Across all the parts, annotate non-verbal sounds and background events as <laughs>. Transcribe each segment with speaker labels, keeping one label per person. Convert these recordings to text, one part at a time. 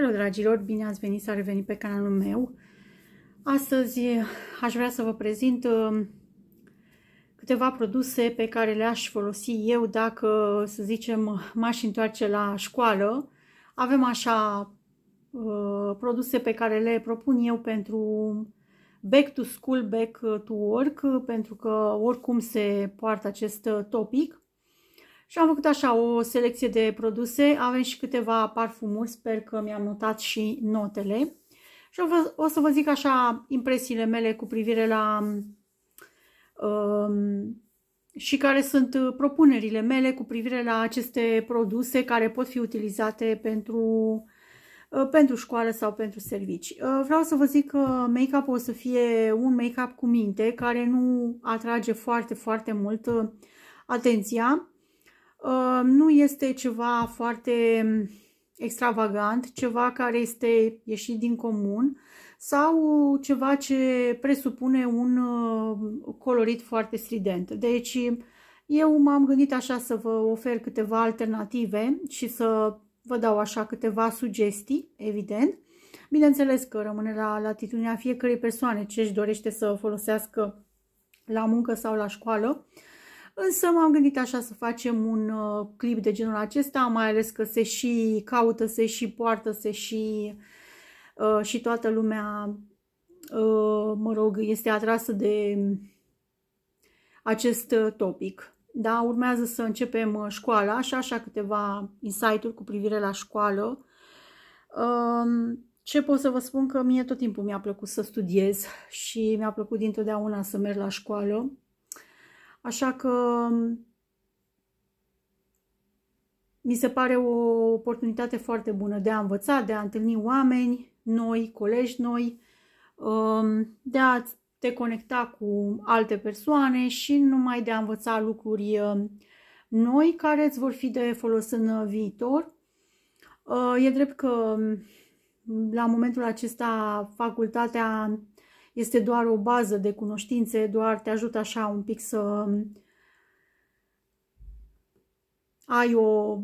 Speaker 1: Hello dragilor, bine ați venit să revenit pe canalul meu. Astăzi eh, aș vrea să vă prezint eh, câteva produse pe care le-aș folosi eu dacă, să zicem, m-aș întoarce la școală. Avem așa eh, produse pe care le propun eu pentru back to school, back to work, pentru că oricum se poartă acest topic. Și am făcut așa o selecție de produse, avem și câteva parfumuri, sper că mi-am notat și notele. Și o să vă zic așa impresiile mele cu privire la um, și care sunt propunerile mele cu privire la aceste produse care pot fi utilizate pentru, uh, pentru școală sau pentru servici. Uh, vreau să vă zic că make-up o să fie un make-up cu minte care nu atrage foarte, foarte mult uh, atenția. Ă, nu este ceva foarte mm, extravagant, ceva care este ieșit din comun sau ceva ce presupune un ă, colorit foarte strident. Deci eu m-am gândit așa să vă ofer câteva alternative și să vă dau așa câteva sugestii, evident. Bineînțeles că rămâne la latitudinea fiecărei persoane ce își dorește să folosească la muncă sau la școală. Uh, Însă m-am gândit așa să facem un uh, clip de genul acesta, mai ales că se și caută, se și poartă, se și, uh, și toată lumea, uh, mă rog, este atrasă de acest uh, topic. Da, urmează să începem uh, școala și așa câteva insight-uri cu privire la școală. Um, ce pot să vă spun că mie tot timpul mi-a plăcut să studiez și mi-a plăcut dintotdeauna să merg la școală Așa că um, mi se pare o oportunitate foarte bună de a învăța, de a întâlni oameni noi, colegi noi, um, de a te conecta cu alte persoane și numai de a învăța lucruri um, noi care îți vor fi de folos în uh, viitor. Uh, e drept că la momentul acesta facultatea este doar o bază de cunoștințe, doar te ajută așa un pic să um, ai o,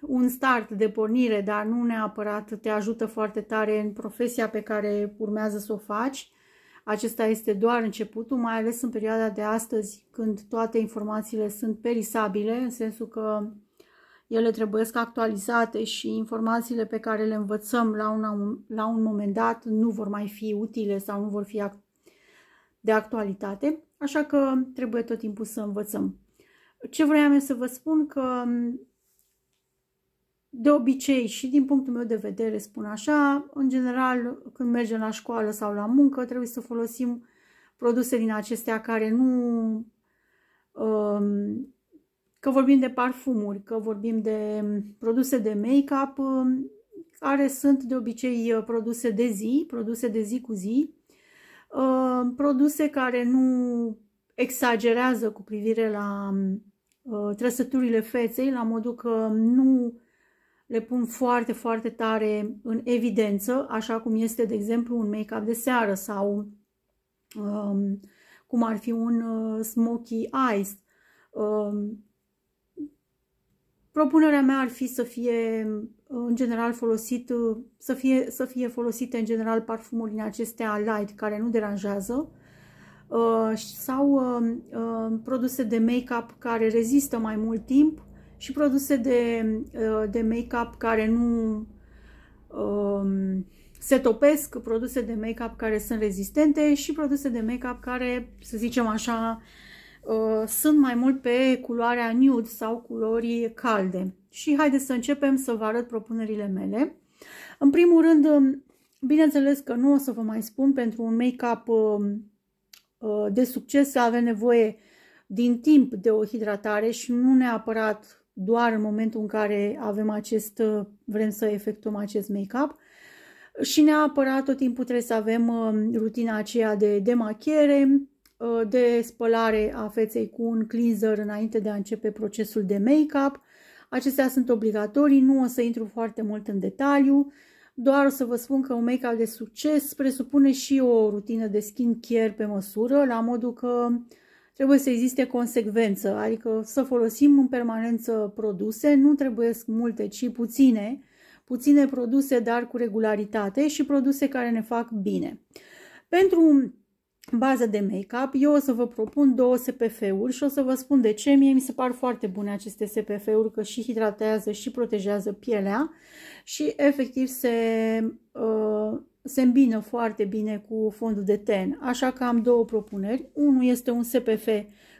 Speaker 1: un start de pornire, dar nu neapărat te ajută foarte tare în profesia pe care urmează să o faci. Acesta este doar începutul, mai ales în perioada de astăzi, când toate informațiile sunt perisabile, în sensul că ele trebuie actualizate și informațiile pe care le învățăm la un, la un moment dat nu vor mai fi utile sau nu vor fi de actualitate, așa că trebuie tot timpul să învățăm. Ce vreau să vă spun că de obicei și din punctul meu de vedere spun așa, în general când mergem la școală sau la muncă trebuie să folosim produse din acestea care nu um, Că vorbim de parfumuri, că vorbim de mm, produse de make-up, mm, care sunt de obicei uh, produse de zi, produse de zi cu zi, uh, produse care nu exagerează cu privire la mm, uh, trăsăturile feței, la modul că nu le pun foarte, foarte tare în evidență, așa cum este, de exemplu, un make-up de seară sau um, cum ar fi un uh, smoky eyes. Um, Propunerea mea ar fi să fie în general folosit, să fie, să fie folosite în general parfumuri din acestea light care nu deranjează uh, sau uh, uh, produse de make-up care rezistă mai mult timp și produse de, de make-up care nu um, se topesc, produse de make-up care sunt rezistente și produse de make-up care, să zicem așa, Uh, sunt mai mult pe culoarea nude sau culorii calde. Și haideți să începem să vă arăt propunerile mele. În primul rând, um, bineînțeles că nu o să vă mai spun, pentru un make-up um, uh, de succes avem nevoie din timp de o hidratare și nu neapărat doar în momentul în care avem acest, uh, vrem să efectuăm acest make-up. Și neapărat tot timpul trebuie să avem um, rutina aceea de demachiere, Uh, de spălare a feței cu un cleanser înainte de a începe procesul de make-up. Acestea sunt obligatorii, nu o să intru foarte mult în detaliu, doar o să vă spun că un make-up de succes presupune și o rutină de skincare pe măsură, la modul că trebuie să existe consecvență, adică să folosim în permanență produse, nu trebuie multe, ci puține, puține produse, dar cu regularitate și produse care ne fac bine. Pentru bază de make-up, eu o să vă propun două SPF-uri și o să vă spun de ce. Mie mi se par foarte bune aceste SPF-uri, că și hidratează și protejează pielea și efectiv se, uh, se îmbină foarte bine cu fondul de ten. Așa că am două propuneri. Unul este un SPF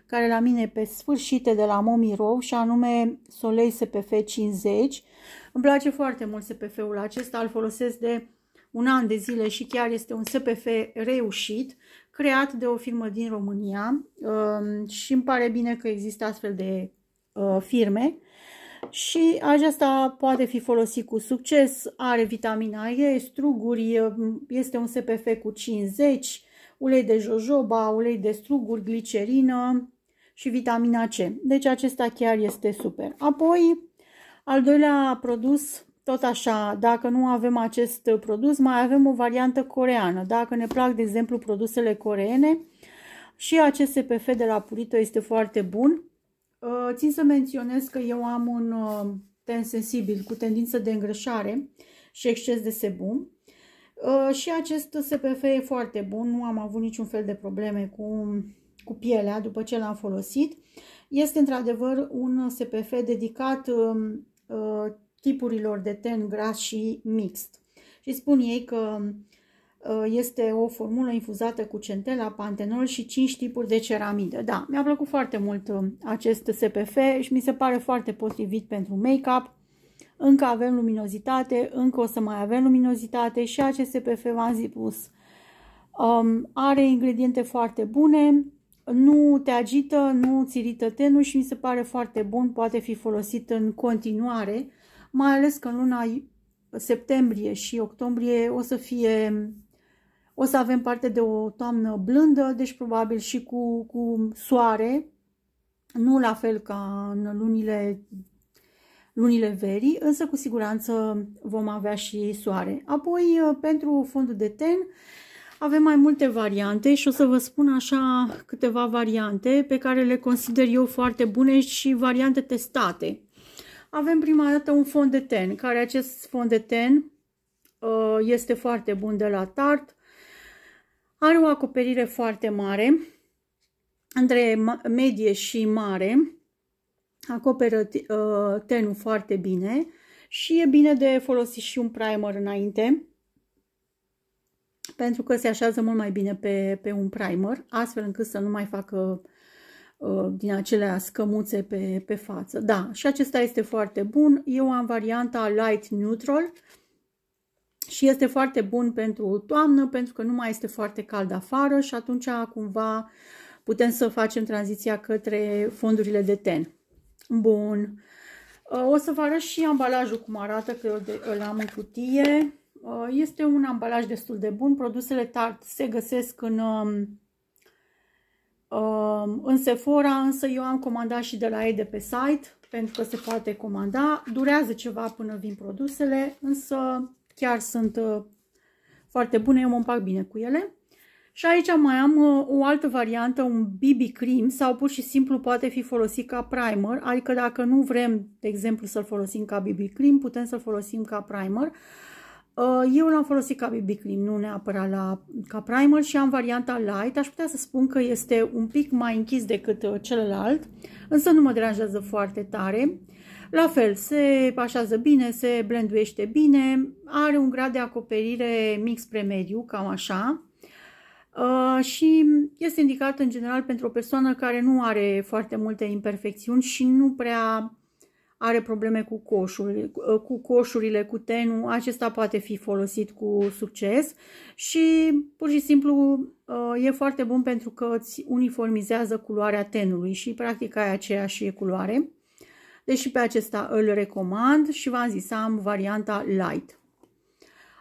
Speaker 1: care la mine e pe sfârșite de la Momirov și anume Soleil SPF 50. Îmi place foarte mult SPF-ul acesta, îl folosesc de un an de zile și chiar este un SPF reușit creat de o firmă din România um, și îmi pare bine că există astfel de uh, firme și acesta poate fi folosit cu succes, are vitamina E, struguri, este un SPF cu 50, ulei de jojoba, ulei de struguri, glicerină și vitamina C. Deci acesta chiar este super. Apoi, al doilea produs tot așa, dacă nu avem acest uh, produs, mai avem o variantă coreană. Dacă ne plac, de exemplu, produsele coreene, și acest SPF de la Purito este foarte bun. Uh, țin să menționez că eu am un uh, ten sensibil cu tendință de îngrășare și exces de sebum. Și acest SPF e foarte bun, nu am avut niciun fel de probleme cu, cu pielea după ce l-am folosit. Este într-adevăr un SPF dedicat um, tipurilor de ten gras și mixt. Și spun ei că uh, este o formulă infuzată cu centela, pantenol și 5 tipuri de ceramidă. Da, mi-a plăcut foarte mult uh, acest SPF și mi se pare foarte potrivit pentru make-up. Încă avem luminozitate, încă o să mai avem luminozitate și acest SPF v-am zis. Um, are ingrediente foarte bune, nu te agită, nu ți irită tenul și mi se pare foarte bun, poate fi folosit în continuare mai ales că în luna septembrie și octombrie o să fie o să avem parte de o toamnă blândă, deci probabil și cu, cu soare, nu la fel ca în lunile, lunile verii, însă cu siguranță vom avea și soare. Apoi, pentru fondul de ten, avem mai multe variante și o să vă spun așa câteva variante pe care le consider eu foarte bune și variante testate. Avem prima dată un fond de ten, care acest fond de ten uh, este foarte bun de la tart Are o acoperire foarte mare, între medie și mare. Acoperă uh, tenul foarte bine și e bine de folosit și un primer înainte pentru că se așează mult mai bine pe, pe un primer, astfel încât să nu mai facă Uh, din acelea scămuțe pe, pe față. Da, și acesta este foarte bun. Eu am varianta light neutral și este foarte bun pentru toamnă pentru că nu mai este foarte cald afară și atunci cumva putem să facem tranziția către fondurile de ten. Bun. Uh, o să vă arăt și ambalajul cum arată, că îl am în cutie. Uh, este un ambalaj destul de bun. Produsele Tarte se găsesc în um, în Sephora însă eu am comandat și de la ei de pe site, pentru că se poate comanda. Durează ceva până vin produsele, însă chiar sunt uh, foarte bune, eu mă împac bine cu ele. Și aici mai am uh, o altă variantă, un BB cream sau pur și simplu poate fi folosit ca primer, adică dacă nu vrem, de exemplu, să-l folosim ca BB cream, putem să-l folosim ca primer. Uh, eu l-am folosit ca BB Cream, nu neapărat la, ca primer și am varianta light. Aș putea să spun că este un pic mai închis decât uh, celălalt, însă nu mă deranjează foarte tare. La fel, se așează bine, se blenduiește bine, are un grad de acoperire mix spre mediu, cam așa. Uh, și este indicat în general pentru o persoană care nu are foarte multe imperfecțiuni și nu prea are probleme cu, coșul, cu coșurile, cu tenul, acesta poate fi folosit cu succes și pur și simplu uh, e foarte bun pentru că îți uniformizează culoarea tenului și practic ai aceeași culoare. Deși deci, pe acesta îl recomand și v-am zis, am varianta light.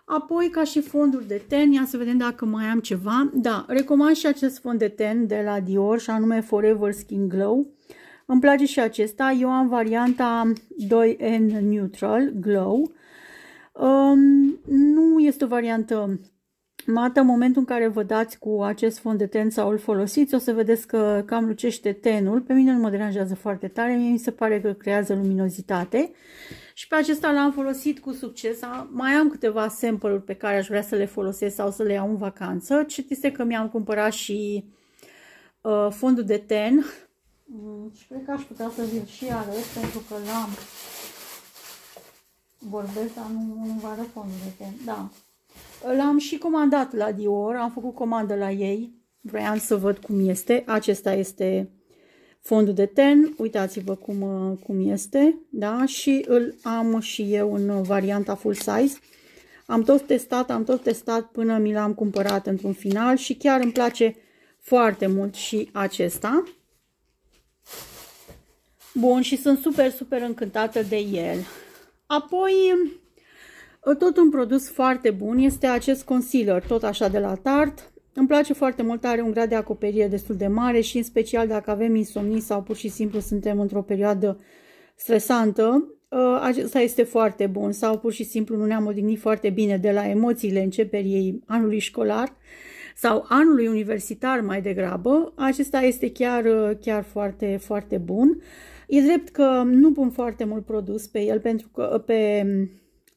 Speaker 1: Apoi, ca și fonduri de ten, ia să vedem dacă mai am ceva. Da, recomand și acest fond de ten de la Dior și anume Forever Skin Glow îmi place și acesta. Eu am varianta 2N Neutral Glow. Um, nu este o variantă mată. În momentul în care vă dați cu acest fond de ten sau îl folosiți, o să vedeți că cam lucește tenul. Pe mine nu mă deranjează foarte tare, mie mi se pare că creează luminozitate. Și pe acesta l-am folosit cu succes. Mai am câteva sample-uri pe care aș vrea să le folosesc sau să le iau în vacanță. Ce este că mi-am cumpărat și uh, fondul de ten Mm, și cred că aș putea să vi și ales pentru că l-am. Vorbesc, dar nu, nu vă arăt Da. L-am și comandat la Dior, am făcut comandă la ei. Vreau să văd cum este. Acesta este fondul de ten. Uitați-vă cum, uh, cum este. Da? Și îl am și eu în varianta full size. Am tot testat, am tot testat până mi l-am cumpărat într-un final și chiar îmi place foarte mult și acesta. Bun, și sunt super, super încântată de el. Apoi, tot un produs foarte bun este acest concealer, tot așa de la Tarte. Îmi place foarte mult, are un grad de acoperire destul de mare și în special dacă avem insomnii sau pur și simplu suntem într-o perioadă stresantă, ă, acesta este foarte bun sau pur și simplu nu ne-am odihnit foarte bine de la emoțiile începerii anului școlar sau anului universitar mai degrabă. Acesta este chiar, chiar foarte, foarte bun. E drept că nu pun foarte mult produs pe el, pentru că, pe,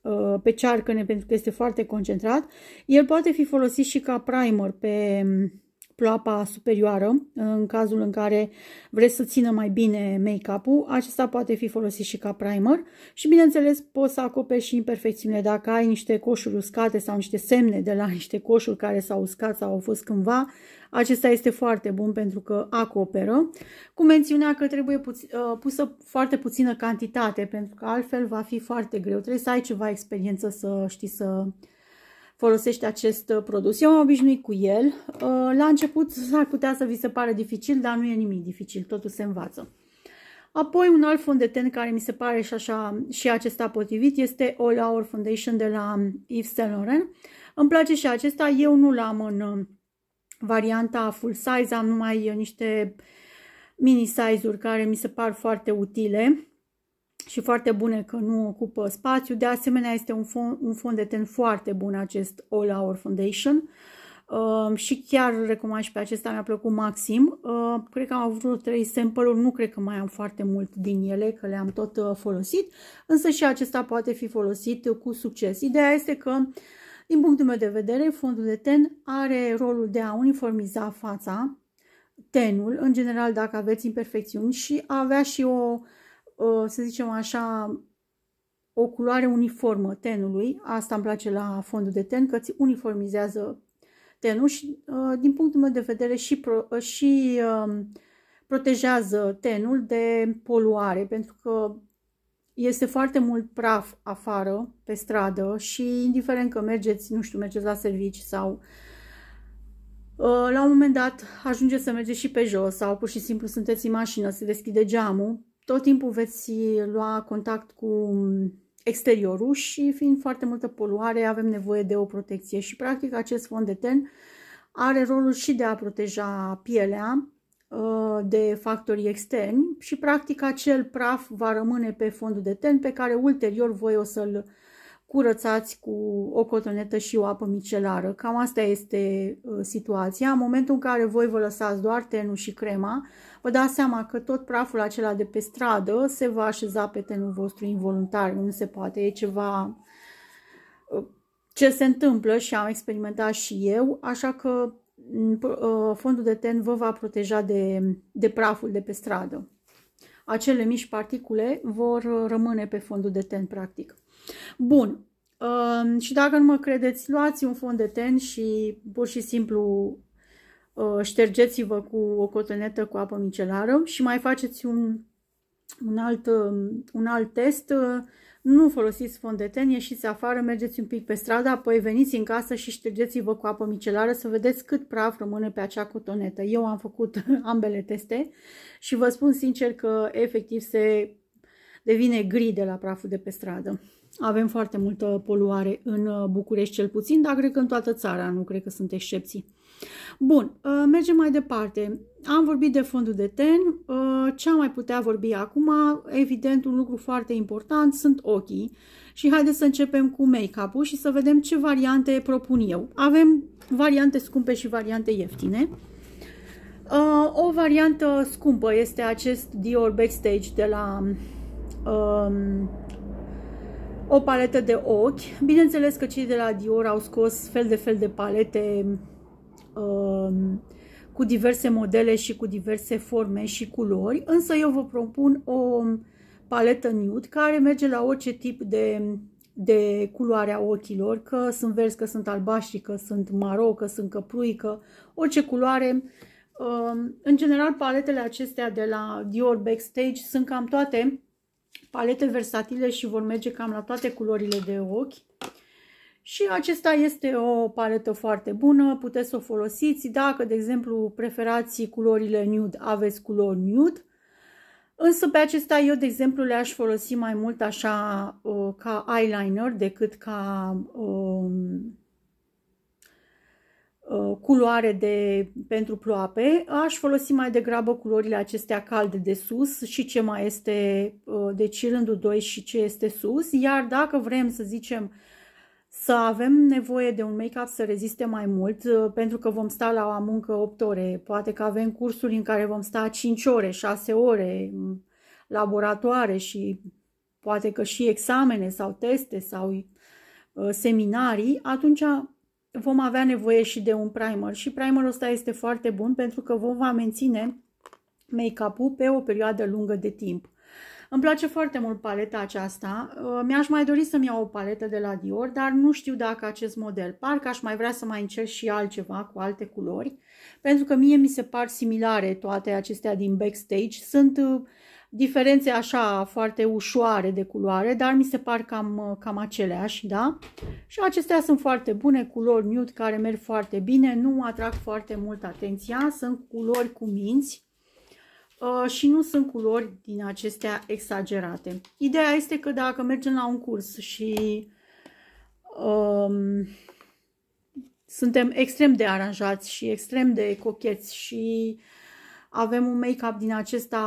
Speaker 1: uh, pe cearcăne, pentru că este foarte concentrat. El poate fi folosit și ca primer pe um, ploapa superioară, în cazul în care vreți să țină mai bine make-up-ul, acesta poate fi folosit și ca primer și bineînțeles poți să acoperi și imperfecțiunile dacă ai niște coșuri uscate sau niște semne de la niște coșuri care s-au uscat sau au fost cândva, acesta este foarte bun pentru că acoperă, cu mențiunea că trebuie pu uh, pusă foarte puțină cantitate, pentru că altfel va fi foarte greu. Trebuie să ai ceva experiență să știi să folosești acest uh, produs. Eu am obișnuit cu el. Uh, la început ar putea să vi se pare dificil, dar nu e nimic dificil, totul se învață. Apoi un alt fond de ten care mi se pare și, așa, și acesta potrivit este All Our Foundation de la Yves Saint Laurent. Îmi place și acesta, eu nu l-am în varianta full size, am numai uh, niște mini size-uri care mi se par foarte utile și foarte bune că nu ocupă spațiu. De asemenea, este un fond, un fond de ten foarte bun acest All Hour Foundation uh, și chiar recomand și pe acesta, mi-a plăcut maxim. Uh, cred că am avut vreo 3 sample-uri, nu cred că mai am foarte mult din ele, că le-am tot uh, folosit, însă și acesta poate fi folosit cu succes. Ideea este că uh, din punctul meu de vedere, fondul de ten are rolul de a uniformiza fața, tenul, în general dacă aveți imperfecțiuni și avea și o, să zicem așa, o culoare uniformă tenului. Asta îmi place la fondul de ten, că îți uniformizează tenul și, ă, din punctul meu de vedere, și, pro, și ă, protejează tenul de poluare, pentru că este foarte mult praf afară, pe stradă și indiferent că mergeți, nu știu, mergeți la servici sau uh, la un moment dat ajungeți să mergeți și pe jos sau pur și simplu sunteți în mașină, se deschide geamul, tot timpul veți lua contact cu exteriorul și fiind foarte multă poluare avem nevoie de o protecție și practic acest fond de ten are rolul și de a proteja pielea Uh, de factori externi și practic acel praf va rămâne pe fondul de ten pe care ulterior voi o să-l curățați cu o cotonetă și o apă micelară. Cam asta este uh, situația. În momentul în care voi vă lăsați doar tenul și crema, vă dați seama că tot praful acela de pe stradă se va așeza pe tenul vostru involuntar. Nu se poate, e ceva uh, ce se întâmplă și am experimentat și eu, așa că Uh, fondul de ten vă va proteja de, de praful de pe stradă. Acele mici particule vor uh, rămâne pe fondul de ten, practic. Bun, uh, și dacă nu mă credeți, luați un fond de ten și pur și simplu ștergeți-vă cu o cotonetă cu apă micelară și mai faceți un, un, alt, um, un alt test nu folosiți fond de ten, ieșiți afară, mergeți un pic pe stradă, apoi veniți în casă și ștergeți-vă cu apă micelară să vedeți cât praf rămâne pe acea cotonetă. Eu am făcut <laughs> ambele teste și vă spun sincer că efectiv se devine gri de la praful de pe stradă. Avem foarte multă poluare în București cel puțin, dar cred că în toată țara, nu cred că sunt excepții. Bun, uh, mergem mai departe. Am vorbit de fondul de ten. Uh, ce am mai putea vorbi acum? Evident, un lucru foarte important sunt ochii. Și haideți să începem cu make-up-ul și să vedem ce variante propun eu. Avem variante scumpe și variante ieftine. Uh, o variantă scumpă este acest Dior Backstage de la um, o paletă de ochi. Bineînțeles că cei de la Dior au scos fel de fel de palete Um, cu diverse modele și cu diverse forme și culori, însă eu vă propun o paletă nude care merge la orice tip de, de culoare a ochilor, că sunt verzi, că sunt albaștri, că sunt maro, că sunt căprui, că orice culoare. Um, în general, paletele acestea de la Dior Backstage sunt cam toate palete versatile și vor merge cam la toate culorile de ochi. Și acesta este o paletă foarte bună, puteți să o folosiți. Dacă, de exemplu, preferați culorile nude, aveți culori nude. Însă pe acesta eu, de exemplu, le-aș folosi mai mult așa uh, ca eyeliner decât ca um, uh, culoare de, pentru ploape. Aș folosi mai degrabă culorile acestea calde de sus și ce mai este, uh, deci rândul 2 și ce este sus. Iar dacă vrem să zicem să avem nevoie de un make-up să reziste mai mult, uh, pentru că vom sta la o muncă 8 ore, poate că avem cursuri în care vom sta 5 ore, 6 ore, mm, laboratoare și poate că și examene sau teste sau uh, seminarii, atunci vom avea nevoie și de un primer. Și primerul ăsta este foarte bun pentru că vom va menține make-up-ul pe o perioadă lungă de timp. Îmi place foarte mult paleta aceasta. Uh, mi-aș mai dori să-mi iau o paletă de la Dior, dar nu știu dacă acest model. Parcă aș mai vrea să mai încerc și altceva cu alte culori, pentru că mie mi se par similare toate acestea din backstage. Sunt uh, diferențe așa foarte ușoare de culoare, dar mi se par cam, uh, cam aceleași, da? Și acestea sunt foarte bune, culori nude care merg foarte bine, nu atrag foarte mult atenția, sunt culori cu minți Uh, și nu sunt culori din acestea exagerate. Ideea este că dacă mergem la un curs și um, suntem extrem de aranjați și extrem de cocheți și avem un make-up din acesta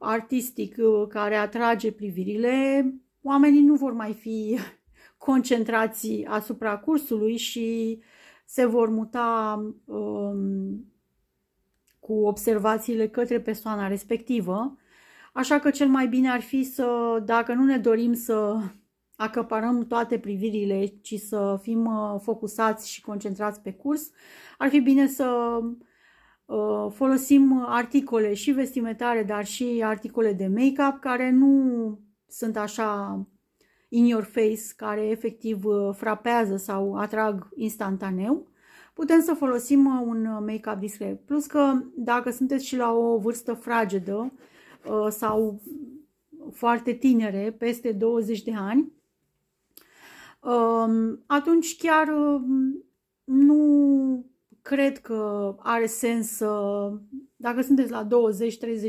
Speaker 1: artistic uh, care atrage privirile, oamenii nu vor mai fi <laughs> concentrați asupra cursului și se vor muta um, cu observațiile către persoana respectivă, așa că cel mai bine ar fi să, dacă nu ne dorim să acăparăm toate privirile, ci să fim uh, focusați și concentrați pe curs, ar fi bine să uh, folosim articole și vestimentare, dar și articole de make-up care nu sunt așa in your face, care efectiv uh, frapează sau atrag instantaneu putem să folosim uh, un uh, make-up discret. Plus că dacă sunteți și la o vârstă fragedă uh, sau foarte tinere, peste 20 de ani, um, atunci chiar nu cred că are sens să dacă sunteți la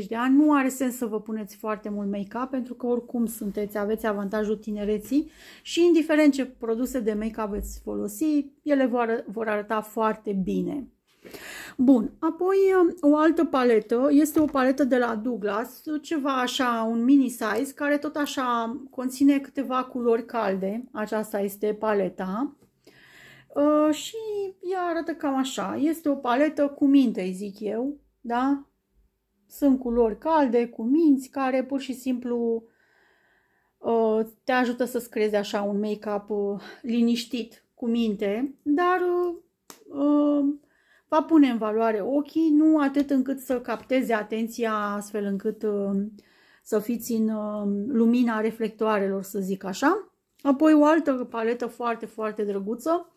Speaker 1: 20-30 de ani, nu are sens să vă puneți foarte mult make-up, pentru că oricum sunteți, aveți avantajul tinereții și indiferent ce produse de make-up veți folosi, ele vor, vor arăta foarte bine. Bun, apoi um, o altă paletă este o paletă de la Douglas, ceva așa, un mini size, care tot așa conține câteva culori calde, aceasta este paleta. Uh, și ea arată cam așa, este o paletă cu minte, zic eu, da? Sunt culori calde, cu minți, care pur și simplu uh, te ajută să-ți creezi așa un make-up uh, liniștit cu minte, dar uh, va pune în valoare ochii, nu atât încât să capteze atenția astfel încât să fiți în lumina reflectoarelor, să zic așa. Apoi o altă paletă foarte, foarte drăguță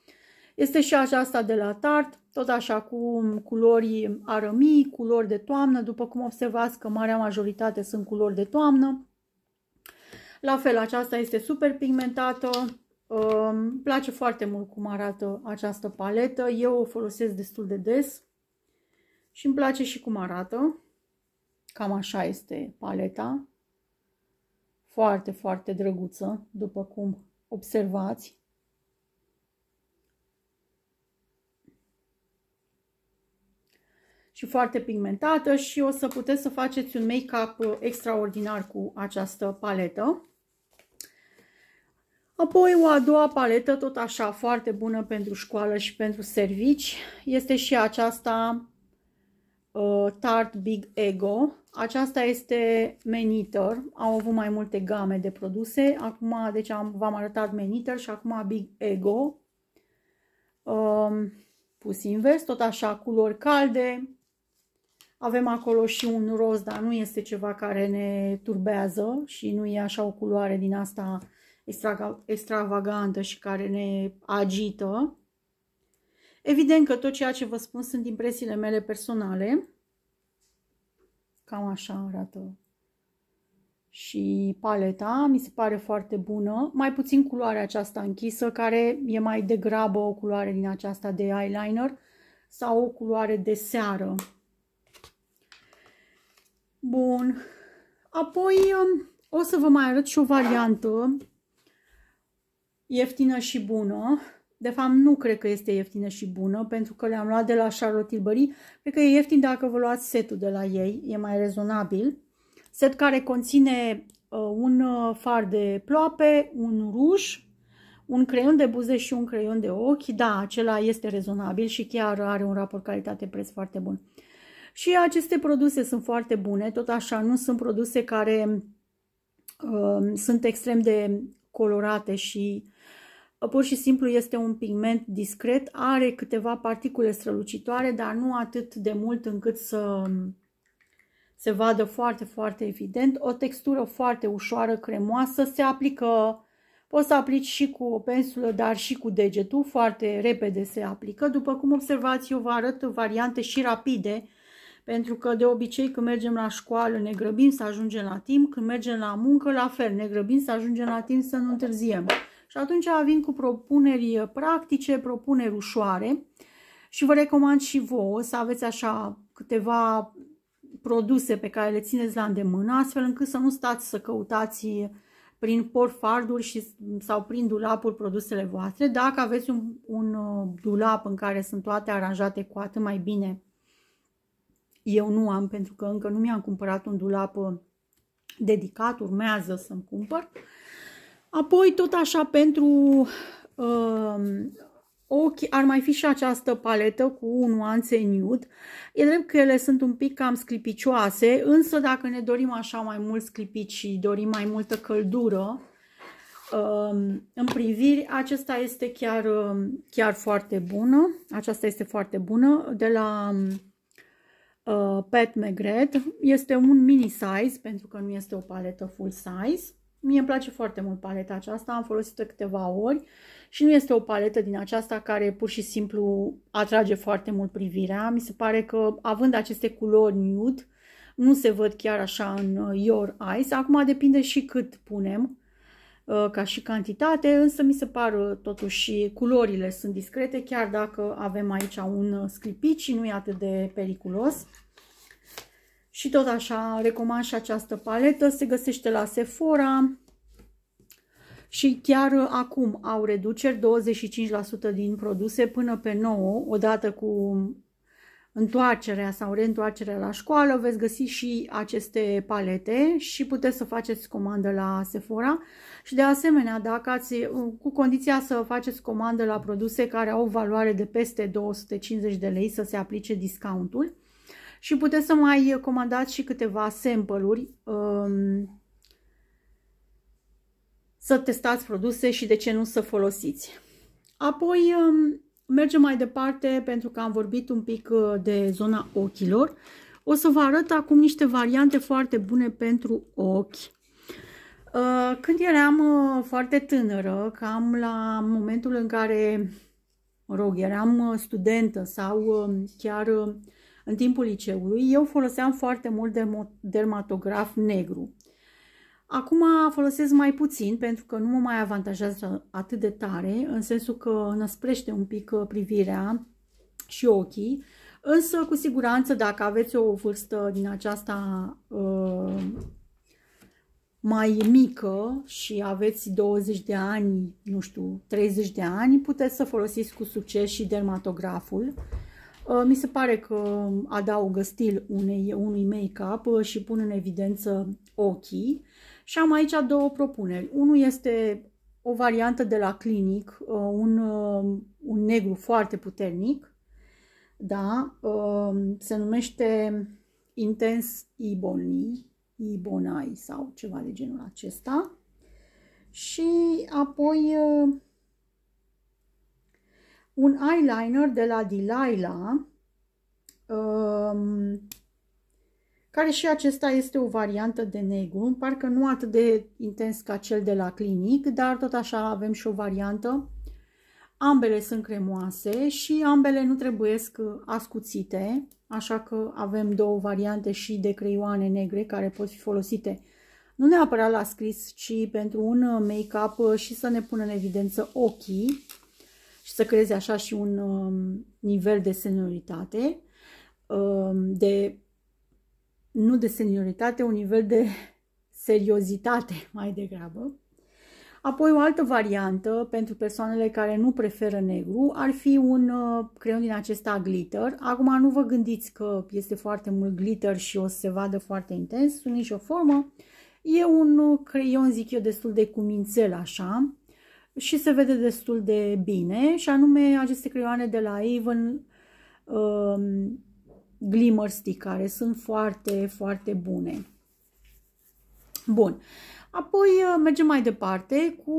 Speaker 1: este și aceasta de la Tart, tot așa cu culori arămii, culori de toamnă, după cum observați că marea majoritate sunt culori de toamnă. La fel, aceasta este super pigmentată, îmi place foarte mult cum arată această paletă, eu o folosesc destul de des și îmi place și cum arată. Cam așa este paleta, foarte, foarte drăguță, după cum observați. și foarte pigmentată și o să puteți să faceți un make-up uh, extraordinar cu această paletă. Apoi o a doua paletă, tot așa, foarte bună pentru școală și pentru servici, este și aceasta uh, Tart Big Ego. Aceasta este Meniter, au avut mai multe game de produse, acum, deci v-am arătat Meniter și acum Big Ego. Um, pus invers, tot așa, culori calde, avem acolo și un roz, dar nu este ceva care ne turbează și nu e așa o culoare din asta extra, extravagantă și care ne agită. Evident că tot ceea ce vă spun sunt impresiile mele personale. Cam așa arată și paleta. Mi se pare foarte bună. Mai puțin culoarea aceasta închisă, care e mai degrabă o culoare din aceasta de eyeliner sau o culoare de seară. Bun. Apoi um, o să vă mai arăt și o variantă ieftină și bună. De fapt, nu cred că este ieftină și bună, pentru că le-am luat de la Charlotte Tilbury. Cred că e ieftin dacă vă luați setul de la ei, e mai rezonabil. Set care conține uh, un uh, far de ploape, un ruj, un creion de buze și un creion de ochi. Da, acela este rezonabil și chiar are un raport calitate-preț foarte bun. Uh, și aceste produse sunt foarte bune, tot așa, nu sunt produse care uh, sunt extrem de colorate și uh, pur și simplu este un pigment discret, are câteva particule strălucitoare, dar nu atât de mult încât să um, se vadă foarte, foarte evident. O textură foarte ușoară, cremoasă, se aplică Poți să aplici și cu o pensulă, dar și cu degetul, foarte repede se aplică. După cum observați, eu vă arăt variante și rapide pentru că de obicei când mergem la școală ne grăbim să ajungem la timp, când mergem la muncă la fel, ne grăbim să ajungem la timp să nu întârziem. Și atunci vin cu propuneri uh, practice, propuneri ușoare și vă recomand și vouă să aveți așa câteva produse pe care le țineți la îndemână, astfel încât să nu stați să căutați prin porfarduri și, mm, sau prin dulapuri produsele voastre. Dacă aveți un, un uh, dulap în care sunt toate aranjate cu atât mai bine eu nu am pentru că încă nu mi-am cumpărat un dulap dedicat, urmează să-mi cumpăr. Apoi tot așa pentru uh, ochi ar mai fi și această paletă cu nuanțe nude. E drept că ele sunt un pic cam sclipicioase, însă dacă ne dorim așa mai mult sclipici și dorim mai multă căldură, um, în priviri, acesta este chiar, um, chiar foarte bună. Aceasta este foarte bună de la uh, Pet Este un mini size, pentru că nu este o paletă full size. Mie îmi place foarte mult paleta aceasta, am folosit-o câteva ori și nu este o paletă din aceasta care pur și simplu atrage foarte mult privirea. Mi se pare că, având aceste culori nude, nu se văd chiar așa în uh, Your Eyes. Acum depinde și cât punem Uh, ca și cantitate, însă mi se par uh, totuși culorile sunt discrete, chiar dacă avem aici un uh, sclipici, și nu e atât de periculos. Și tot așa recomand și această paletă, se găsește la Sephora și chiar acum au reduceri 25% din produse până pe 9, odată cu întoarcerea sau reîntoarcerea la școală, veți găsi și aceste palete și puteți să faceți comandă la Sephora și de asemenea, dacă ați, cu condiția să faceți comandă la produse care au valoare de peste 250 de lei să se aplice discountul și puteți să mai comandați și câteva sample-uri um, să testați produse și de ce nu să folosiți. Apoi, um, Mergem mai departe pentru că am vorbit un pic uh, de zona ochilor. O să vă arăt acum niște variante foarte bune pentru ochi. Uh, când eram uh, foarte tânără, cam la momentul în care, mă rog, eram studentă sau chiar în timpul liceului, eu foloseam foarte mult dermatograf negru. Acum folosesc mai puțin pentru că nu mă mai avantajează atât de tare, în sensul că năsprește un pic uh, privirea și ochii, însă cu siguranță dacă aveți o vârstă din aceasta uh, mai mică și aveți 20 de ani, nu știu, 30 de ani, puteți să folosiți cu succes și dermatograful. Uh, mi se pare că adaugă stil unei, unui make-up uh, și pun în evidență ochii. Și am aici două propuneri. Unul este o variantă de la clinic, uh, un, uh, un negru foarte puternic, da? Uh, se numește Intens Iboni, Ibonai sau ceva de genul acesta. Și apoi un eyeliner de la Delilah, care și acesta este o variantă de negru, parcă nu atât de intens ca cel de la clinic, dar tot așa avem și o variantă. Ambele sunt cremoase și ambele nu trebuiesc uh, ascuțite, așa că avem două variante și de creioane negre care pot fi folosite nu neapărat la scris, ci pentru un uh, make-up uh, și să ne pună în evidență ochii și să creeze așa și un um, nivel de senioritate, um, de nu de senioritate, un nivel de seriozitate mai degrabă. Apoi o altă variantă pentru persoanele care nu preferă negru ar fi un uh, creion din acesta glitter. Acum nu vă gândiți că este foarte mult glitter și o să se vadă foarte intens, sunt nicio formă. E un uh, creion, zic eu, destul de cumințel așa și se vede destul de bine și anume aceste creioane de la Avon um, glimmer stick, care sunt foarte, foarte bune. Bun. Apoi uh, mergem mai departe cu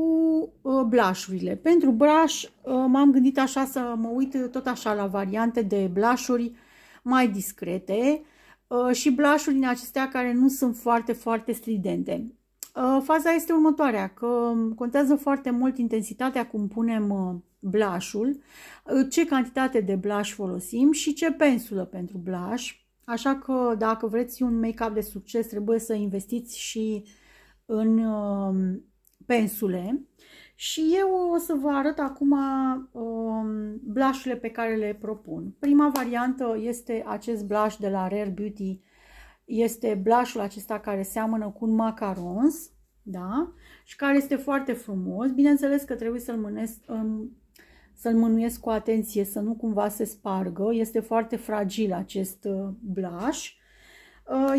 Speaker 1: uh, blașurile. Pentru braș uh, m-am gândit așa să mă uit tot așa la variante de blașuri mai discrete și blașuri din acestea care nu sunt foarte, foarte stridente. Faza este următoarea, că contează foarte mult intensitatea cum punem blașul, ce cantitate de blaș folosim și ce pensulă pentru blaș. Așa că dacă vreți un make-up de succes, trebuie să investiți și în um, pensule. Și eu o să vă arăt acum um, blașurile pe care le propun. Prima variantă este acest blush de la Rare Beauty. Este blushul acesta care seamănă cu un macarons, da? Și care este foarte frumos. Bineînțeles că trebuie să-l mânesc, um, să-l mânuiesc cu atenție, să nu cumva se spargă. Este foarte fragil acest uh, blush.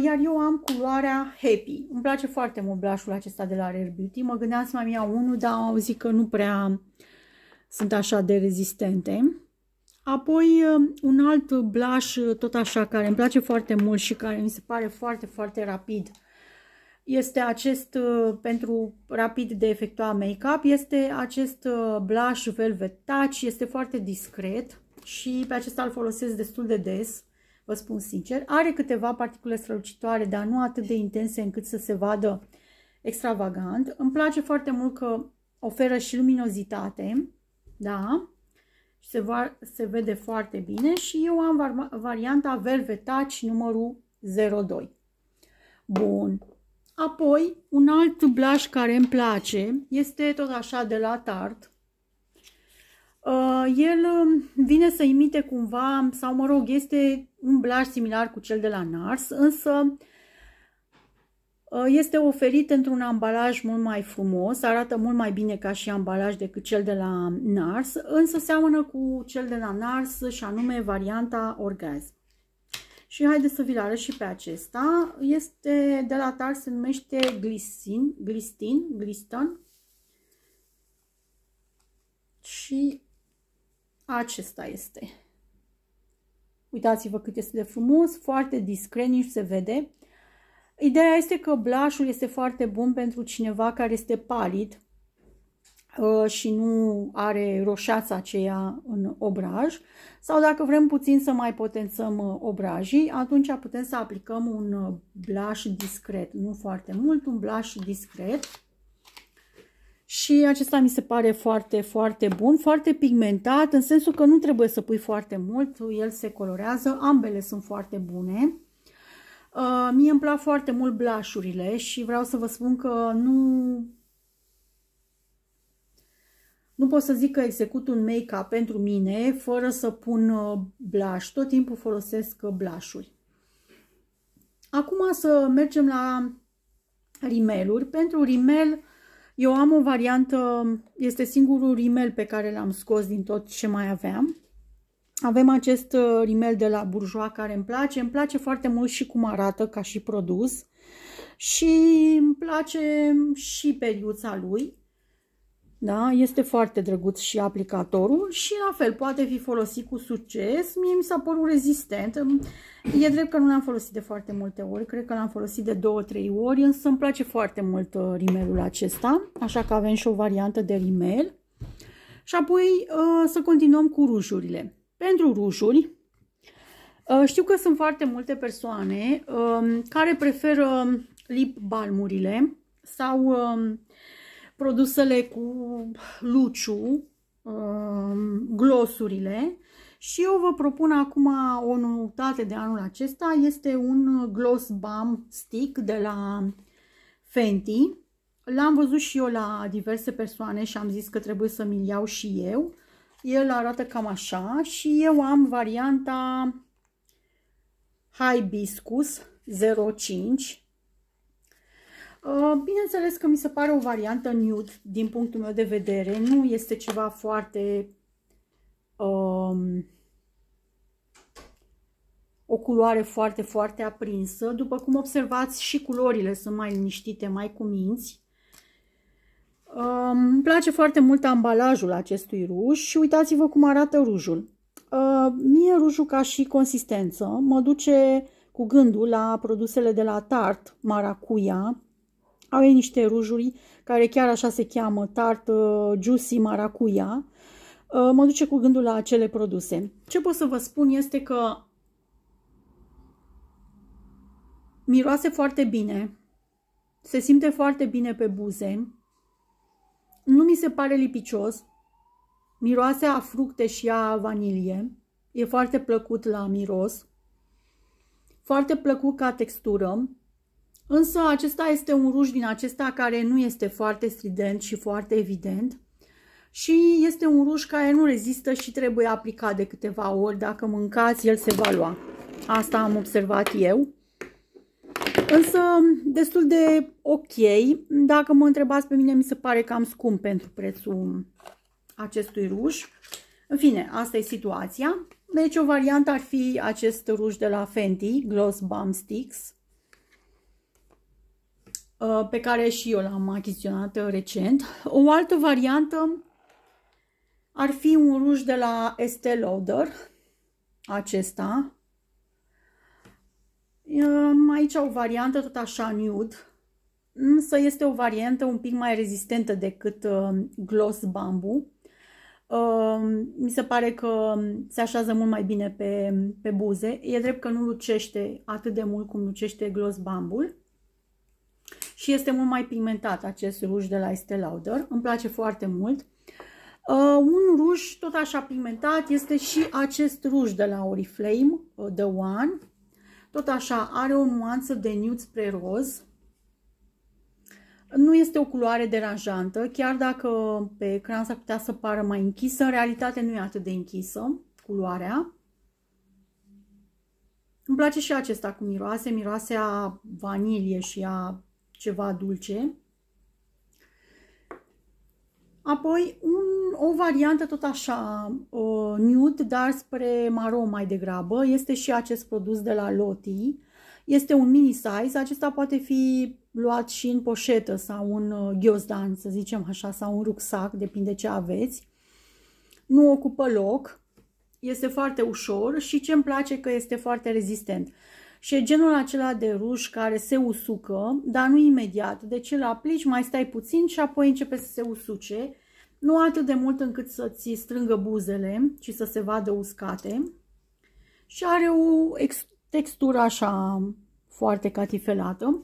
Speaker 1: Iar eu am culoarea Happy. Îmi place foarte mult blushul acesta de la Rare Beauty. Mă gândeam să mai iau unul, dar au zis că nu prea sunt așa de rezistente. Apoi uh, un alt blush tot așa care îmi place foarte mult și care mi se pare foarte, foarte rapid uh, este acest, uh, pentru rapid de efectua make-up, este acest uh, blush Velvet Touch, este foarte discret și pe acesta îl folosesc destul de des, vă spun sincer. Are câteva particule strălucitoare, dar nu atât de intense încât să se vadă extravagant. Îmi place foarte mult că oferă și luminozitate, da? Se, va, se vede foarte bine și eu am var, varianta Velvet Touch numărul 02. Bun, Apoi, un alt blaș care îmi place este tot așa de la Tart. Uh, el um, vine să imite cumva, sau mă rog, este un blaș similar cu cel de la Nars, însă uh, este oferit într-un ambalaj mult mai frumos, arată mult mai bine ca și ambalaj decât cel de la Nars, însă seamănă cu cel de la Nars și anume varianta orgasm. Și haideți să vi-l arăt și pe acesta. Este de la Tar, se numește Glistin, Glistin, Gliston. Și acesta este. Uitați-vă cât este de frumos, foarte discret, nici se vede. Ideea este că blașul este foarte bun pentru cineva care este palid Ă, și nu are roșața aceea în obraj sau dacă vrem puțin să mai potențăm ă, obrajii, atunci putem să aplicăm un ă, blush discret, nu foarte mult, un blush discret și acesta mi se pare foarte, foarte bun, foarte pigmentat, în sensul că nu trebuie să pui foarte mult, el se colorează, ambele sunt foarte bune. Uh, mie îmi plac foarte mult blașurile și vreau să vă spun că nu nu pot să zic că execut un make-up pentru mine fără să pun uh, blush. Tot timpul folosesc uh, blush-uri. Acum să mergem la rimeluri. Pentru rimel eu am o variantă, este singurul rimel pe care l-am scos din tot ce mai aveam. Avem acest uh, rimel de la Bourjois care îmi place. Îmi place foarte mult și cum arată ca și produs. Și îmi place și periuța lui. Da? Este foarte drăguț și aplicatorul și la fel poate fi folosit cu succes. Mie mi s-a părut rezistent. E drept că nu l-am folosit de foarte multe ori, cred că l-am folosit de 2-3 ori, însă îmi place foarte mult rimelul uh, acesta, așa că avem și o variantă de rimel. Și apoi uh, să continuăm cu rujurile. Pentru rujuri, uh, știu că sunt foarte multe persoane um, care preferă um, lip balmurile sau um, produsele cu luciu, um, glosurile și eu vă propun acum o noutate de anul acesta. Este un gloss balm stick de la Fenty. L-am văzut și eu la diverse persoane și am zis că trebuie să mi-l iau și eu. El arată cam așa și eu am varianta Hibiscus 05 Uh, bineînțeles că mi se pare o variantă nude din punctul meu de vedere. Nu este ceva foarte... Um, o culoare foarte, foarte aprinsă. După cum observați, și culorile sunt mai liniștite, mai cuminți. Um, îmi place foarte mult ambalajul acestui ruj și uitați-vă cum arată rujul. Uh, mie rujul ca și consistență mă duce cu gândul la produsele de la Tarte, Maracuia, au ei niște rujuri care chiar așa se cheamă, tart juicy maracuia. Uh, mă duce cu gândul la acele produse. Ce pot să vă spun este că miroase foarte bine, se simte foarte bine pe buze, nu mi se pare lipicios, miroase a fructe și a vanilie, e foarte plăcut la miros, foarte plăcut ca textură, Însă acesta este un ruj din acesta care nu este foarte strident și foarte evident și este un ruj care nu rezistă și trebuie aplicat de câteva ori. Dacă mâncați, el se va lua. Asta am observat eu. Însă, destul de ok. Dacă mă întrebați pe mine, mi se pare cam scump pentru prețul acestui ruj. În fine, asta e situația. Deci o variantă ar fi acest ruj de la Fenty, Gloss Balm Sticks. Uh, pe care și eu l-am achiziționat uh, recent. O altă variantă ar fi un ruj de la Estée Lauder, acesta. Aici o variantă tot așa nude, însă este o variantă un pic mai rezistentă decât uh, Gloss Bamboo. Mi se pare că se așează mult mai bine pe, pe buze. E drept că nu lucește atât de mult cum lucește Gloss Bamboo și este mult mai pigmentat acest ruj de la Estee Lauder. Îmi place foarte mult. Uh, un ruj tot așa pigmentat este și acest ruj de la Oriflame, uh, The One. Tot așa, are o nuanță de nude spre roz. Nu este o culoare deranjantă, chiar dacă pe ecran s-ar putea să pară mai închisă, în realitate nu e atât de închisă culoarea. Îmi place și acesta cu miroase, miroase a vanilie și a ceva dulce. Apoi un, o variantă tot așa uh, nude, dar spre maro mai degrabă, este și acest produs de la Loti. Este un mini size, acesta poate fi luat și în poșetă sau un uh, ghiozdan, să zicem așa, sau un rucsac, depinde ce aveți. Nu ocupă loc, este foarte ușor și ce îmi place că este foarte rezistent și e genul acela de ruș care se usucă, dar nu imediat. Deci îl aplici, mai stai puțin și apoi începe să se usuce. Nu atât de mult încât să-ți strângă buzele, ci să se vadă uscate. Și are o textură așa foarte catifelată.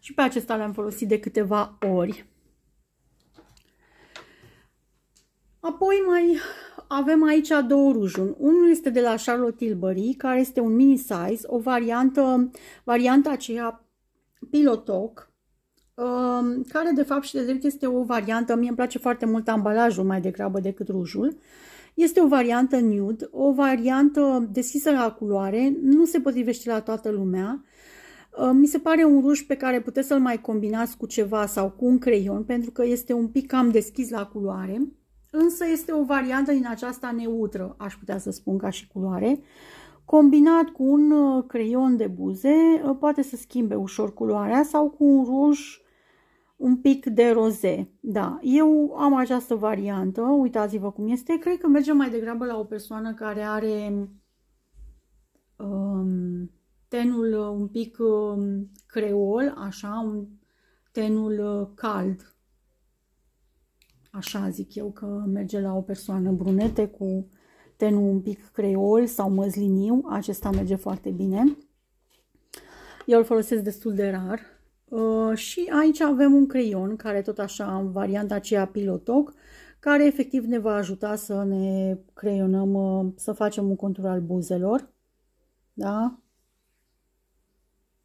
Speaker 1: Și pe acesta l-am folosit de câteva ori. Apoi mai avem aici două rujuri. Unul este de la Charlotte Tilbury, care este un mini size, o variantă, varianta aceea pilotoc, um, care de fapt și de drept este o variantă, mie îmi place foarte mult ambalajul mai degrabă decât rujul. Este o variantă nude, o variantă deschisă la culoare, nu se potrivește la toată lumea. Um, mi se pare un ruj pe care puteți să-l mai combinați cu ceva sau cu un creion, pentru că este un pic cam deschis la culoare însă este o variantă din aceasta neutră, aș putea să spun ca și culoare. Combinat cu un uh, creion de buze, uh, poate să schimbe ușor culoarea sau cu un ruj un pic de roze. Da, eu am această variantă, uitați-vă cum este. Cred că mergem mai degrabă la o persoană care are um, tenul uh, un pic um, creol, așa, un tenul cald, așa zic eu că merge la o persoană brunete cu tenul un pic creol sau măzliniu, acesta merge foarte bine. Eu îl folosesc destul de rar. Uh, și aici avem un creion care tot așa în varianta aceea pilotoc, care efectiv ne va ajuta să ne creionăm, uh, să facem un contur al buzelor. Da?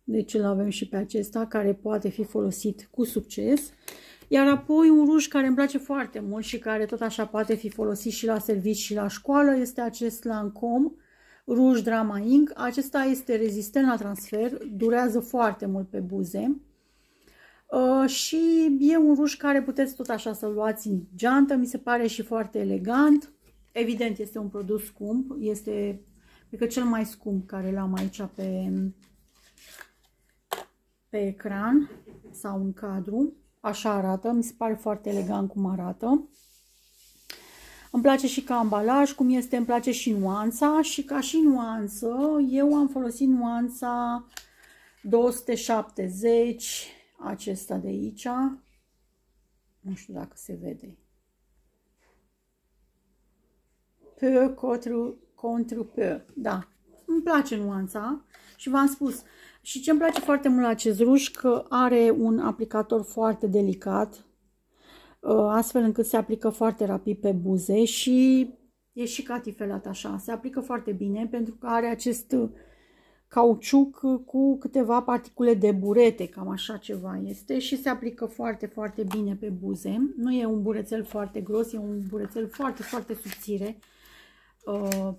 Speaker 1: Deci îl avem și pe acesta care poate fi folosit cu succes iar apoi un ruj care îmi place foarte mult și care tot așa poate fi folosit și la servici și la școală este acest Lancome Rouge Drama Ink. Acesta este rezistent la transfer, durează foarte mult pe buze. Uh, și e un ruj care puteți tot așa să-l luați în geantă, mi se pare și foarte elegant. Evident, este un produs scump, este, cred că, cel mai scump care l-am aici pe, pe ecran sau în cadru. Așa arată, mi se pare foarte elegant cum arată. Îmi place și ca ambalaj, cum este, îmi place și nuanța și ca și nuanță, eu am folosit nuanța 270, acesta de aici. Nu știu dacă se vede. Pe contru, contru pe. Da, îmi place nuanța și v-am spus, și ce îmi place foarte mult la acest ruș, că are un aplicator foarte delicat, uh, astfel încât se aplică foarte rapid pe buze și e și catifelat așa. Se aplică foarte bine pentru că are acest uh, cauciuc cu câteva particule de burete, cam așa ceva este și se aplică foarte, foarte bine pe buze. Nu e un burețel foarte gros, e un burețel foarte, foarte subțire uh,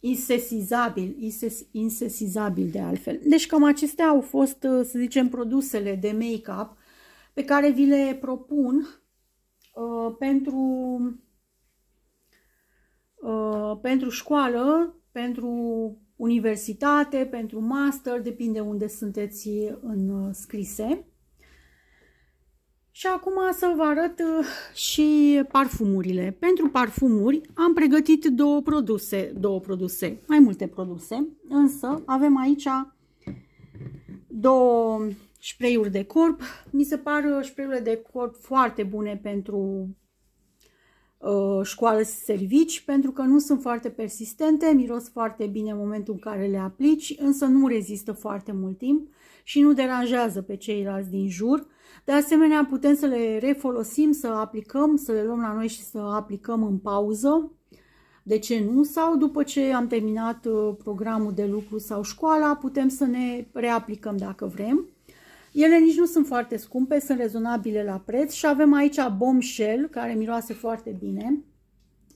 Speaker 1: insesizabil, inses, insesizabil de altfel. Deci cam acestea au fost, uh, să zicem, produsele de make-up pe care vi le propun uh, pentru, uh, pentru școală, pentru universitate, pentru master, depinde unde sunteți înscrise. Uh, și acum să vă arăt uh, și parfumurile. Pentru parfumuri am pregătit două produse, două produse, mai multe produse, însă avem aici două spray-uri de corp. Mi se par uh, spray-urile de corp foarte bune pentru uh, școală și servici, pentru că nu sunt foarte persistente, miros foarte bine în momentul în care le aplici, însă nu rezistă foarte mult timp și nu deranjează pe ceilalți din jur de asemenea, putem să le refolosim, să aplicăm, să le luăm la noi și să aplicăm în pauză. De ce nu? Sau după ce am terminat uh, programul de lucru sau școala, putem să ne reaplicăm dacă vrem. Ele nici nu sunt foarte scumpe, sunt rezonabile la preț și avem aici Bombshell, care miroase foarte bine.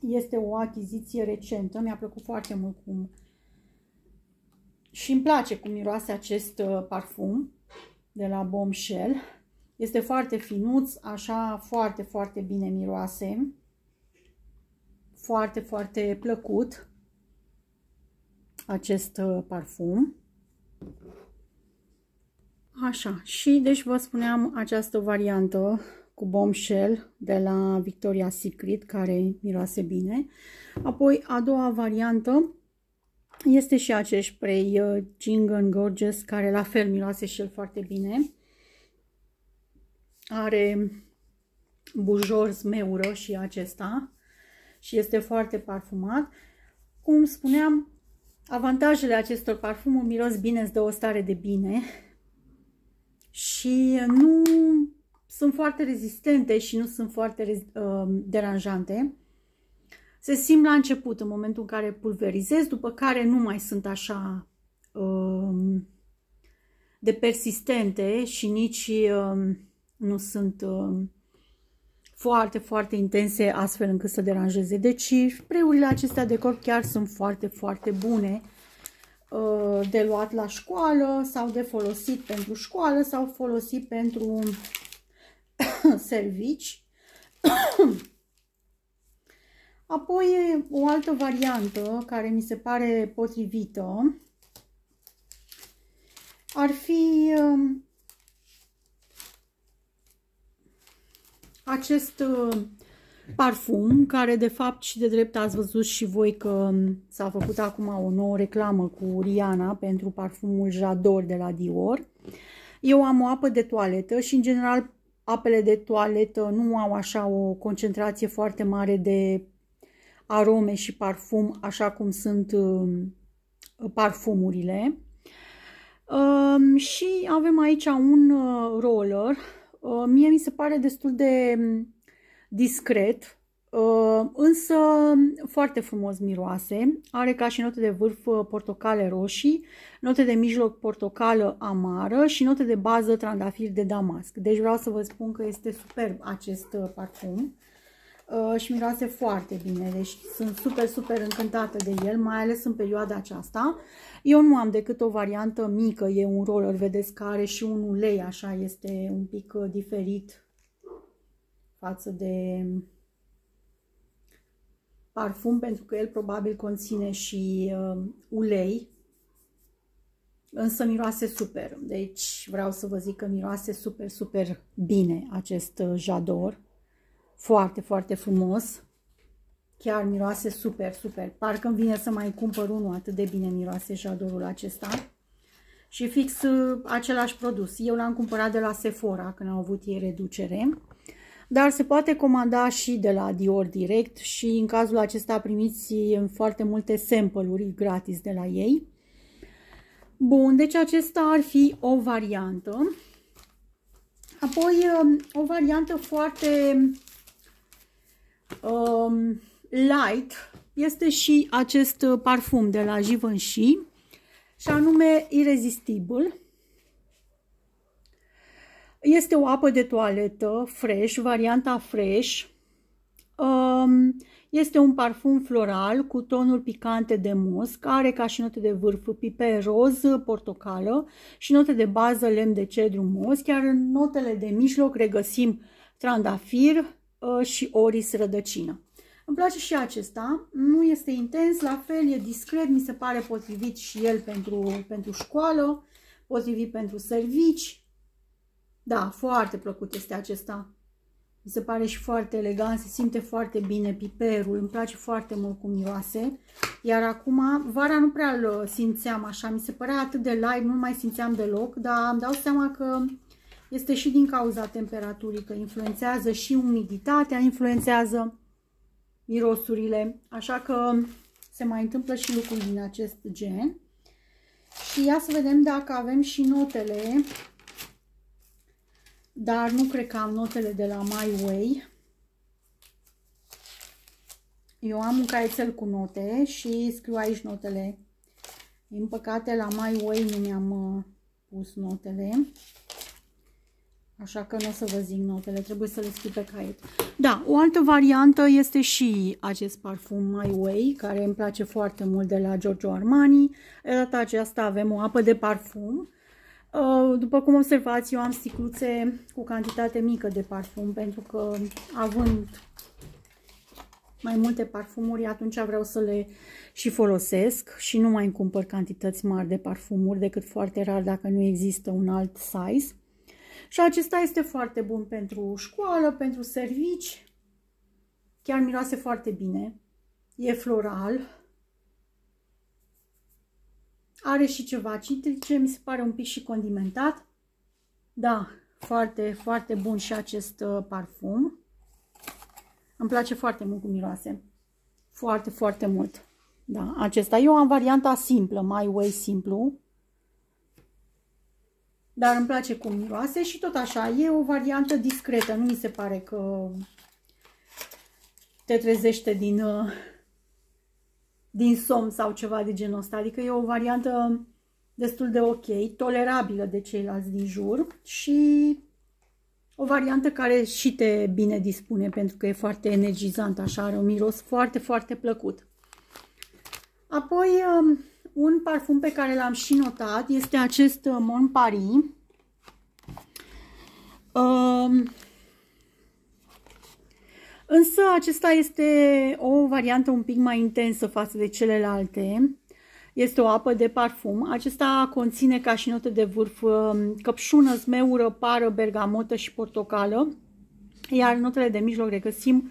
Speaker 1: Este o achiziție recentă, mi-a plăcut foarte mult cum și îmi place cum miroase acest uh, parfum de la Bombshell. Este foarte finuț, așa foarte, foarte bine miroase. Foarte, foarte plăcut acest uh, parfum. Așa, și deci vă spuneam această variantă cu bombshell de la Victoria Secret, care miroase bine. Apoi, a doua variantă este și acest spray Jingle uh, Gorgeous, care la fel miroase și el foarte bine. Are bujor zmeură și acesta și este foarte parfumat. Cum spuneam, avantajele acestor parfumuri miros bine, îți dă o stare de bine și nu sunt foarte rezistente și nu sunt foarte uh, deranjante. Se simt la început, în momentul în care pulverizez, după care nu mai sunt așa uh, de persistente și nici... Uh, nu sunt uh, foarte, foarte intense astfel încât să deranjeze. Deci preurile acestea de corp chiar sunt foarte, foarte bune uh, de luat la școală sau de folosit pentru școală sau folosit pentru <coughs> servici. <coughs> Apoi o altă variantă care mi se pare potrivită ar fi um, acest uh, parfum, care de fapt și de drept ați văzut și voi că s-a făcut acum o nouă reclamă cu Rihanna pentru parfumul Jador de la Dior. Eu am o apă de toaletă și în general apele de toaletă nu au așa o concentrație foarte mare de arome și parfum așa cum sunt uh, parfumurile. Um, și avem aici un uh, roller Uh, mie mi se pare destul de mm, discret, uh, însă mm, foarte frumos miroase. Are ca și note de vârf uh, portocale roșii, note de mijloc portocală amară și note de bază trandafir de damasc. Deci vreau să vă spun că este superb acest parfum. Uh, și miroase foarte bine, deci sunt super, super încântată de el, mai ales în perioada aceasta. Eu nu am decât o variantă mică, e un roller, vedeți că are și un ulei, așa este un pic uh, diferit față de parfum, pentru că el probabil conține și uh, ulei, însă miroase super. Deci vreau să vă zic că miroase super, super bine acest uh, jador. Foarte, foarte frumos. Chiar miroase super, super. Parcă îmi vine să mai cumpăr unul, atât de bine miroase jadorul acesta. Și fix uh, același produs. Eu l-am cumpărat de la Sephora când au avut ei reducere. Dar se poate comanda și de la Dior direct și în cazul acesta primiți foarte multe sample-uri gratis de la ei. Bun, deci acesta ar fi o variantă. Apoi um, o variantă foarte um, light este și acest uh, parfum de la Givenchy și anume irezistibil. Este o apă de toaletă fresh, varianta fresh. Um, este un parfum floral cu tonuri picante de musc, are ca și note de vârf piper roz, portocală și note de bază lemn de cedru musc. iar în notele de mijloc regăsim trandafir, Uh, și oris rădăcină. Îmi place și acesta, nu este intens, la fel e discret, mi se pare potrivit și el pentru, pentru școală, potrivit pentru servici. Da, foarte plăcut este acesta. Mi se pare și foarte elegant, se simte foarte bine piperul, îmi place foarte mult cum miroase. Iar acum, vara nu prea îl uh, simțeam așa, mi se părea atât de light, nu mai simțeam deloc, dar îmi dau seama că este și din cauza temperaturii, că influențează și umiditatea, influențează mirosurile. Așa că se mai întâmplă și lucruri din acest gen. Și ia să vedem dacă avem și notele. Dar nu cred că am notele de la My Way. Eu am un caietel cu note și scriu aici notele. Din păcate la My Way nu mi-am uh, pus notele. Așa că nu o să vă zic notele, trebuie să le scriu pe caiet. Da, o altă variantă este și acest parfum My Way, care îmi place foarte mult de la Giorgio Armani. De data aceasta avem o apă de parfum. Uh, după cum observați, eu am sticluțe cu cantitate mică de parfum, pentru că având mai multe parfumuri, atunci vreau să le și folosesc și nu mai îmi cumpăr cantități mari de parfumuri, decât foarte rar dacă nu există un alt size. Și acesta este foarte bun pentru școală, pentru servici. Chiar miroase foarte bine. E floral. Are și ceva citrice, mi se pare un pic și condimentat. Da, foarte, foarte bun și acest uh, parfum. Îmi place foarte mult cum miroase. Foarte, foarte mult. Da, acesta. Eu am varianta simplă, My Way Simplu dar îmi place cum miroase și tot așa, e o variantă discretă, nu mi se pare că te trezește din, uh, din somn sau ceva de genul ăsta, adică e o variantă destul de ok, tolerabilă de ceilalți din jur și o variantă care și te bine dispune pentru că e foarte energizant, așa are un miros foarte, foarte plăcut. Apoi, um, un parfum pe care l-am și notat este acest uh, Mon Paris. Um, însă acesta este o variantă un pic mai intensă față de celelalte. Este o apă de parfum. Acesta conține ca și note de vârf um, căpșună, zmeură, pară, bergamotă și portocală. Iar notele de mijloc regăsim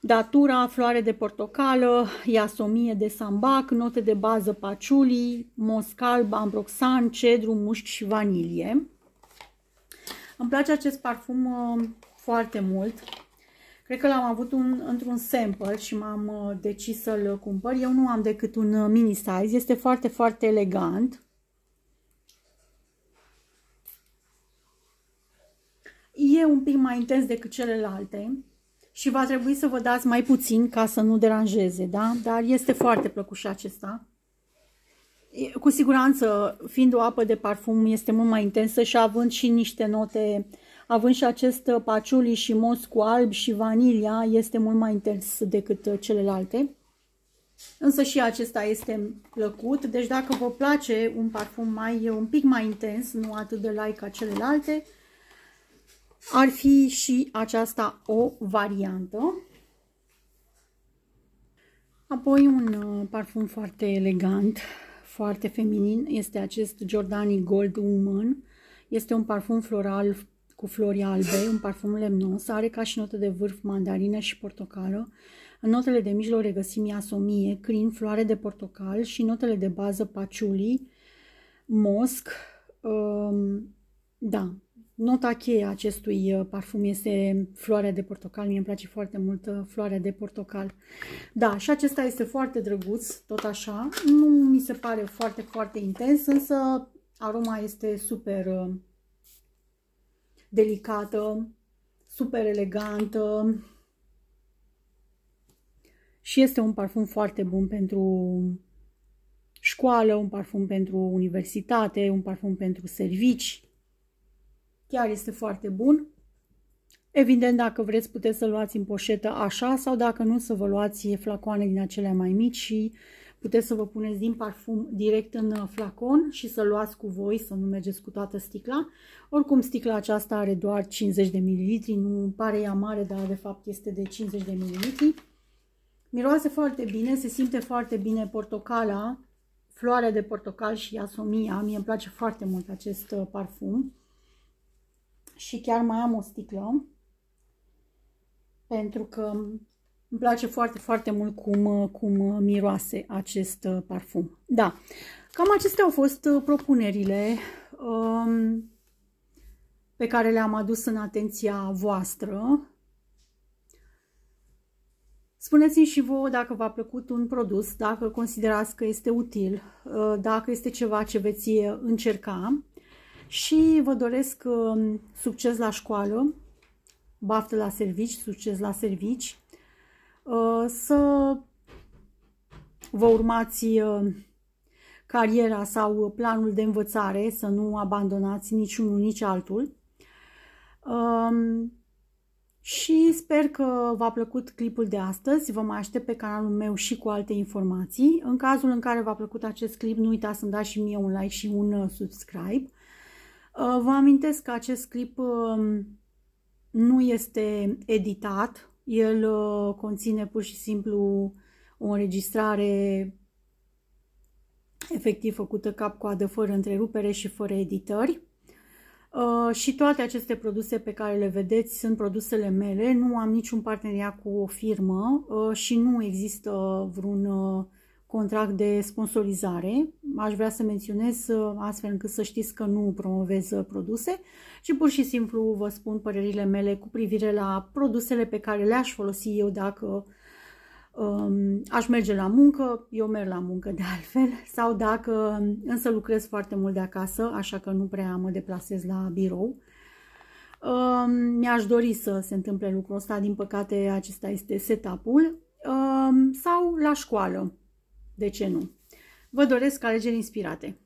Speaker 1: datura, floare de portocală, iasomie de sambac, note de bază paciuli, moscal, ambroxan, cedru, mușchi și vanilie. Îmi place acest parfum uh, foarte mult. Cred că l-am avut un, într-un sample și m-am uh, decis să-l cumpăr. Eu nu am decât un uh, mini size. Este foarte, foarte elegant. E un pic mai intens decât celelalte și va trebui să vă dați mai puțin ca să nu deranjeze, da? Dar este foarte și acesta. Cu siguranță, fiind o apă de parfum, este mult mai intensă și având și niște note, având și acest paciuli și mos cu alb și vanilia, este mult mai intens decât celelalte. Însă și acesta este plăcut, deci dacă vă place un parfum mai, un pic mai intens, nu atât de like ca celelalte, ar fi și aceasta o variantă. Apoi un uh, parfum foarte elegant, foarte feminin, este acest Giordani Gold Woman. Este un parfum floral cu flori albe, un parfum lemnos, are ca și notă de vârf mandarină și portocală. În notele de mijloc regăsim iasomie, crin, floare de portocal și notele de bază paciuli, mosc, um, da, Nota cheie a acestui uh, parfum este floarea de portocal. Mie îmi place foarte mult uh, floarea de portocal. Da, și acesta este foarte drăguț, tot așa. Nu mi se pare foarte, foarte intens, însă aroma este super uh, delicată, super elegantă. Și este un parfum foarte bun pentru școală, un parfum pentru universitate, un parfum pentru servicii. Chiar este foarte bun. Evident, dacă vreți, puteți să luați în poșetă așa sau dacă nu, să vă luați flacoane din acelea mai mici și puteți să vă puneți din parfum direct în uh, flacon și să luați cu voi, să nu mergeți cu toată sticla. Oricum, sticla aceasta are doar 50 de ml, nu pare ea mare, dar de fapt este de 50 de ml. Miroase foarte bine, se simte foarte bine portocala, floarea de portocal și asomia. Mie îmi place foarte mult acest uh, parfum și chiar mai am o sticlă pentru că îmi place foarte, foarte mult cum, cum miroase acest uh, parfum. Da, cam acestea au fost uh, propunerile um, pe care le-am adus în atenția voastră. Spuneți-mi și vouă dacă v-a plăcut un produs, dacă considerați că este util, uh, dacă este ceva ce veți încerca și vă doresc um, succes la școală, baftă la servici, succes la servici, uh, să vă urmați uh, cariera sau planul de învățare, să nu abandonați niciunul, nici altul. Um, și sper că v-a plăcut clipul de astăzi. Vă mai aștept pe canalul meu și cu alte informații. În cazul în care v-a plăcut acest clip, nu uitați să-mi dați și mie un like și un uh, subscribe. Uh, vă amintesc că acest clip um, nu este editat, el uh, conține pur și simplu o înregistrare efectiv făcută cap-coadă, fără întrerupere și fără editări. Uh, și toate aceste produse pe care le vedeți sunt produsele mele, nu am niciun parteneriat cu o firmă și nu există vreun contract de sponsorizare. Aș vrea să menționez uh, astfel încât să știți că nu promovez uh, produse, ci pur și simplu vă spun părerile mele cu privire la produsele pe care le-aș folosi eu dacă um, aș merge la muncă, eu merg la muncă de altfel, sau dacă însă lucrez foarte mult de acasă, așa că nu prea mă deplasez la birou. Um, Mi-aș dori să se întâmple lucrul ăsta, din păcate acesta este setup-ul, um, sau la școală de ce nu? Vă doresc alegeri inspirate!